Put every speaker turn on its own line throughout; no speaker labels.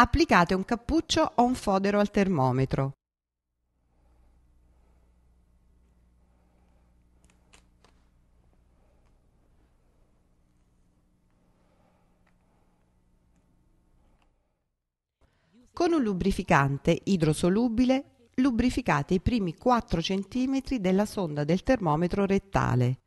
Applicate un cappuccio o un fodero al termometro. Con un lubrificante idrosolubile lubrificate i primi 4 cm della sonda del termometro rettale.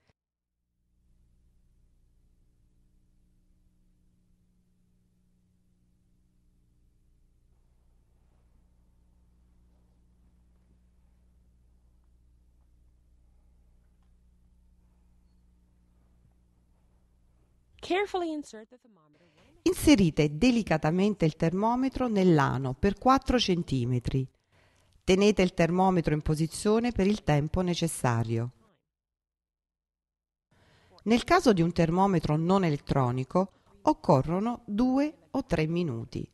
Inserite delicatamente il termometro nell'ano per 4 cm. Tenete il termometro in posizione per il tempo necessario. Nel caso di un termometro non elettronico occorrono 2 o 3 minuti.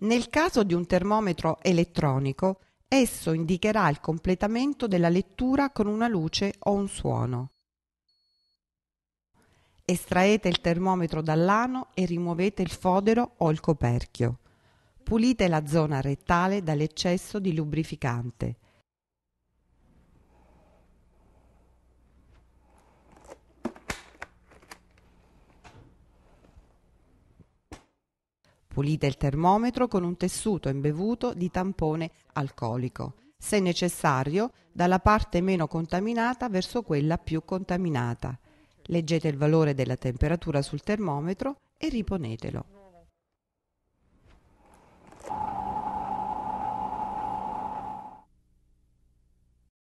Nel caso di un termometro elettronico, esso indicherà il completamento della lettura con una luce o un suono. Estraete il termometro dall'ano e rimuovete il fodero o il coperchio. Pulite la zona rettale dall'eccesso di lubrificante. Pulite il termometro con un tessuto imbevuto di tampone alcolico, se necessario dalla parte meno contaminata verso quella più contaminata. Leggete il valore della temperatura sul termometro e riponetelo.